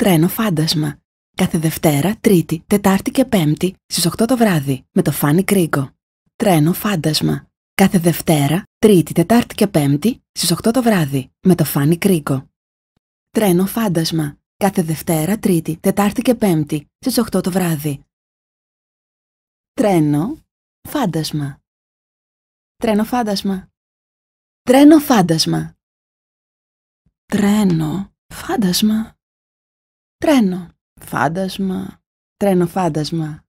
Τρένο Φάντασμα. Κάθε Δευτέρα, Τρίτη, Τετάρτη και Πέμπτη στις 8 το βράδυ με το Φάνη Κρίκο. Τρένο Φάντασμα. Κάθε Δευτέρα, Τρίτη, Τετάρτη και Πέμπτη στις 8 το βράδυ με το Φάνη Κρίκο. Τρένο Φάντασμα. Κάθε Δευτέρα, Τρίτη, Τετάρτη και Πέμπτη στις 8 το βράδυ. Τρένο Φάντασμα. Τρένο Φάντασμα. Τρένο Φάντασμα. Τρένο Φάντασμα. Τρένο. Φάντασμα. Τρένο φάντασμα.